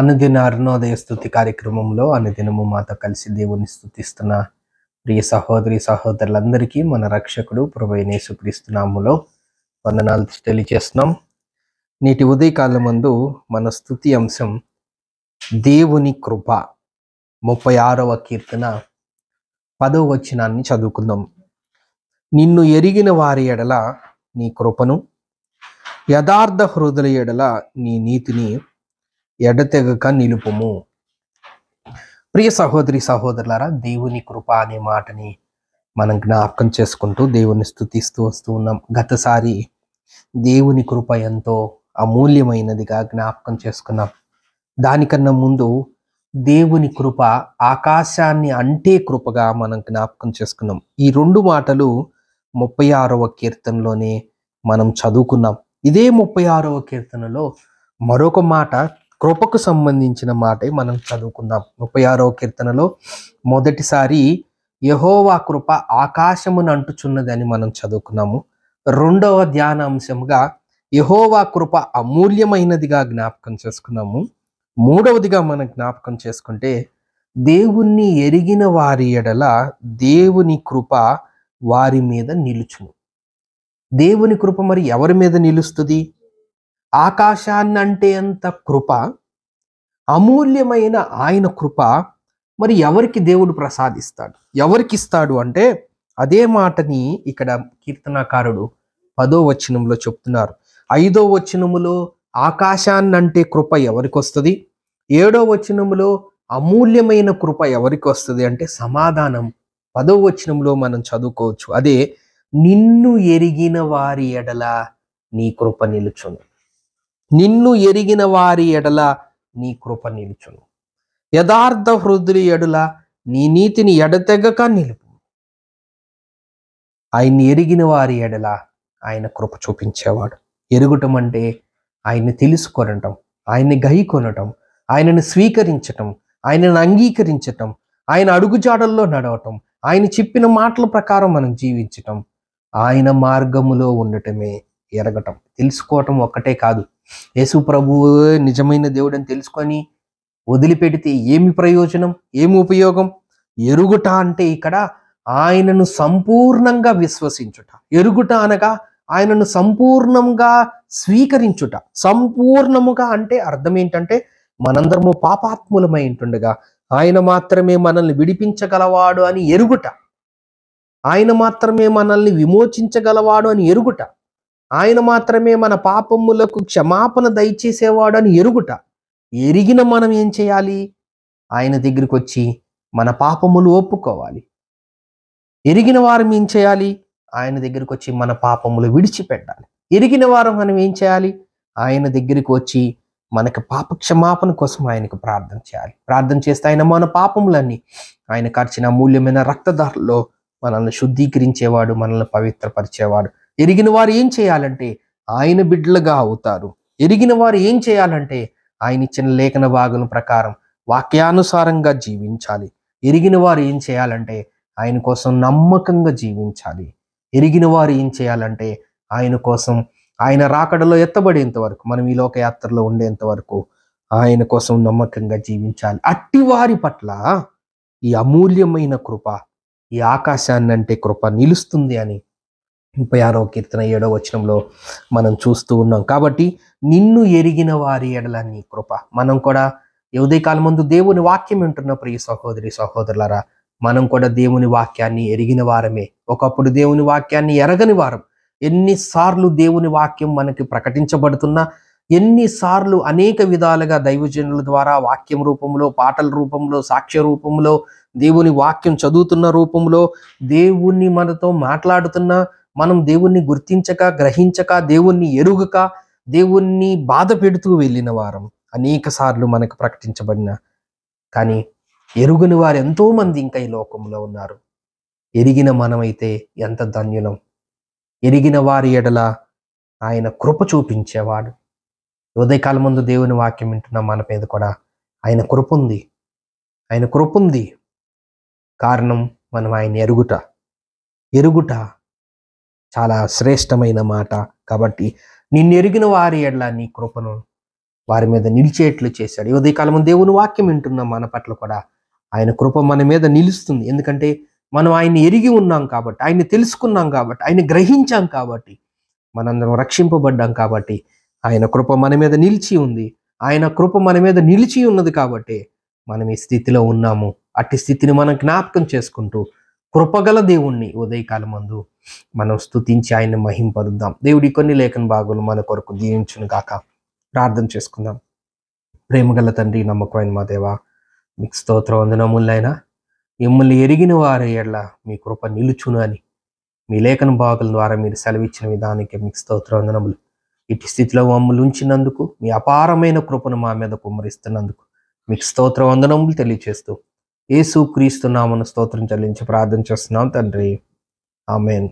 అనుదిన అరుణోదయ స్థుతి కార్యక్రమంలో అనుదినము మాతో కలిసి దేవుని స్థుతిస్తున్న ప్రియ సహోదరి సహోదరులందరికీ మన రక్షకుడు ప్రభైనేసుక్రీస్తు క్రీస్తునాములో వందనాలు తెలియజేస్తున్నాం నేటి ఉదయకాలం ముందు మన స్థుతి అంశం దేవుని కృప ముప్పై ఆరవ కీర్తన పదవ వచనాన్ని చదువుకుందాం నిన్ను ఎరిగిన వారి ఎడల నీ కృపను యథార్థ హృదయ ఎడల నీ నీతిని ఎడతెగక నిలుపుము ప్రియ సహోదరి సహోదరులారా దేవుని కృప అనే మాటని మనం జ్ఞాపకం చేసుకుంటూ దేవుని స్థుతిస్తూ వస్తూ ఉన్నాం గతసారి దేవుని కృప ఎంతో అమూల్యమైనదిగా జ్ఞాపకం చేసుకున్నాం దానికన్నా ముందు దేవుని కృప ఆకాశాన్ని అంటే కృపగా మనం జ్ఞాపకం చేసుకున్నాం ఈ రెండు మాటలు ముప్పై ఆరవ కీర్తనలోనే మనం చదువుకున్నాం ఇదే ముప్పై ఆరవ కీర్తనలో మరొక మాట కృపకు సంబంధించిన మాటే మనం చదువుకుందాం ముప్పై ఆరో కీర్తనలో మొదటిసారి యహోవా కృప ఆకాశమును అని మనం చదువుకున్నాము రెండవ ధ్యాన అంశంగా యహోవా కృప అమూల్యమైనదిగా జ్ఞాపకం చేసుకున్నాము మూడవదిగా మనం జ్ఞాపకం చేసుకుంటే దేవుణ్ణి ఎరిగిన వారి ఎడల దేవుని కృప వారి మీద నిలుచును దేవుని కృప మరి ఎవరి మీద నిలుస్తుంది ఆకాశాన్నంటే అంత కృప అమూల్యమైన ఆయన కృప మరి ఎవరికి దేవుడు ప్రసాదిస్తాడు ఎవరికి ఇస్తాడు అంటే అదే మాటని ఇక్కడ కీర్తనాకారుడు పదో వచనంలో చెప్తున్నారు ఐదో వచనములో ఆకాశాన్నంటే కృప ఎవరికి వస్తుంది ఏడో వచనములో అమూల్యమైన కృప ఎవరికి వస్తుంది అంటే సమాధానం పదో వచనంలో మనం చదువుకోవచ్చు అదే నిన్ను ఎరిగిన వారి ఎడల నీ కృప నిలుచును నిన్ను ఎరిగిన వారి ఎడల నీ కృప నిలుచును యథార్థ హృదులు ఎడల నీ నీతిని ఎడతెగక నిలుపు ఆయన్ని ఎరిగిన వారి ఎడల ఆయన కృప చూపించేవాడు ఎరుగుటం అంటే ఆయన్ని తెలుసుకొనటం ఆయన్ని కొనటం ఆయనను స్వీకరించటం ఆయనను అంగీకరించటం ఆయన అడుగుజాడల్లో నడవటం ఆయన చెప్పిన మాటల ప్రకారం మనం జీవించటం ఆయన మార్గములో ఉండటమే ఎరగటం తెలుసుకోవటం ఒక్కటే కాదు యేసు ప్రభు నిజమైన దేవుడని తెలుసుకొని వదిలిపెడితే ఏమి ప్రయోజనం ఏమి ఉపయోగం ఎరుగుట అంటే ఇక్కడ ఆయనను సంపూర్ణంగా విశ్వసించుట ఎరుగుట అనగా ఆయనను సంపూర్ణంగా స్వీకరించుట సంపూర్ణముగా అంటే అర్థం ఏంటంటే మనందరము పాపాత్ములమై ఉంటుండగా ఆయన మాత్రమే మనల్ని విడిపించగలవాడు అని ఎరుగుట ఆయన మాత్రమే మనల్ని విమోచించగలవాడు అని ఎరుగుట ఆయన మాత్రమే మన పాపములకు క్షమాపణ దయచేసేవాడని ఎరుగుట ఎరిగిన మనం ఏం చేయాలి ఆయన దగ్గరికి వచ్చి మన పాపములు ఒప్పుకోవాలి ఎరిగిన వారం ఏం చేయాలి ఆయన దగ్గరికి వచ్చి మన పాపములు విడిచిపెట్టాలి ఎరిగిన వారం మనం ఏం చేయాలి ఆయన దగ్గరికి వచ్చి మనకు పాప క్షమాపణ కోసం ఆయనకు ప్రార్థన చేయాలి ప్రార్థన చేస్తే ఆయన మన పాపములన్నీ ఆయన ఖర్చిన అమూల్యమైన రక్తధారలో మనల్ని శుద్ధీకరించేవాడు మనల్ని పవిత్రపరిచేవాడు ఎరిగిన వారు ఏం చేయాలంటే ఆయన బిడ్డలుగా అవుతారు ఎరిగిన వారు ఏం చేయాలంటే ఆయన ఇచ్చిన లేఖన భాగం ప్రకారం వాక్యానుసారంగా జీవించాలి ఎరిగిన వారు ఏం చేయాలంటే ఆయన కోసం నమ్మకంగా జీవించాలి ఎరిగిన వారు ఏం చేయాలంటే ఆయన కోసం ఆయన రాకడలో ఎత్తబడేంత వరకు మనం ఈ లోకయాత్రలో ఉండేంత వరకు ఆయన కోసం నమ్మకంగా జీవించాలి అట్టి వారి పట్ల ఈ అమూల్యమైన కృప ఈ ఆకాశాన్ని అంటే కృప నిలుస్తుంది అని ముప్పై ఆరో కీర్తన ఏడో వచనంలో మనం చూస్తూ ఉన్నాం కాబట్టి నిన్ను ఎరిగిన వారి ఎడల నీ కృప మనం కూడా కాలం ముందు దేవుని వాక్యం వింటున్న ప్రియ సహోదరి సహోదరులరా మనం కూడా దేవుని వాక్యాన్ని ఎరిగిన వారమే ఒకప్పుడు దేవుని వాక్యాన్ని ఎరగని వారం ఎన్నిసార్లు దేవుని వాక్యం మనకి ప్రకటించబడుతున్నా ఎన్నిసార్లు అనేక విధాలుగా దైవజనుల ద్వారా వాక్యం రూపంలో పాటల రూపంలో సాక్ష్య రూపంలో దేవుని వాక్యం చదువుతున్న రూపంలో దేవుణ్ణి మనతో మాట్లాడుతున్న మనం దేవుణ్ణి గుర్తించక గ్రహించక దేవుణ్ణి ఎరుగక దేవుణ్ణి బాధ పెడుతూ వెళ్ళిన వారం అనేక సార్లు మనకు ప్రకటించబడిన కానీ ఎరుగుని వారు ఎంతోమంది ఇంకా ఈ లోకంలో ఉన్నారు ఎరిగిన మనమైతే ఎంత ధన్యులం ఎరిగిన వారి ఎడల ఆయన కృప చూపించేవాడు ఉదయకాలం ముందు దేవుని వాక్యం వింటున్న మన మీద కూడా ఆయన కృప ఉంది ఆయన కృప ఉంది కారణం మనం ఆయన ఎరుగుట ఎరుగుట చాలా శ్రేష్టమైన మాట కాబట్టి నిన్నెరిగిన వారి ఎడ్ల నీ కృపను వారి మీద నిలిచేట్లు చేశాడు ఈ ఉదయకాలం దేవుని వాక్యం వింటున్నాం మన పట్ల కూడా ఆయన కృప మన మీద నిలుస్తుంది ఎందుకంటే మనం ఆయన్ని ఎరిగి ఉన్నాం కాబట్టి ఆయన్ని తెలుసుకున్నాం కాబట్టి ఆయన గ్రహించాం కాబట్టి మనందరం రక్షింపబడ్డాం కాబట్టి ఆయన కృప మన మీద నిలిచి ఉంది ఆయన కృప మన మీద నిలిచి ఉన్నది కాబట్టి మనం ఈ స్థితిలో ఉన్నాము అట్టి స్థితిని మనం జ్ఞాపకం చేసుకుంటూ కృపగల దేవుణ్ణి ఉదయకాలమందు మనం స్థుతించి ఆయన్ని మహింపరుద్దాం దేవుడి కొన్ని లేఖన భాగాలు మన కొరకు దీవించును గాక ప్రార్థన చేసుకుందాం ప్రేమగల తండ్రి నమ్మకమైన మా దేవ మీకు స్తోత్ర వందనములైనా మిమ్మల్ని ఎరిగిన వారి ఎడ్ల మీ కృప నిలుచును అని మీ లేఖన భాగుల ద్వారా మీరు సెలవిచ్చిన విధానికి మీకు స్తోత్ర వందనములు ఇటు స్థితిలో మమ్మల్ని ఉంచినందుకు మీ అపారమైన కృపను మా మీద కుమ్మరిస్తున్నందుకు మీకు స్తోత్ర వందనములు తెలియచేస్తూ ఏసు క్రీస్తు నామను స్తోత్రం చెల్లించి ప్రార్థన చేస్తున్నాం తండ్రి ఆమెన్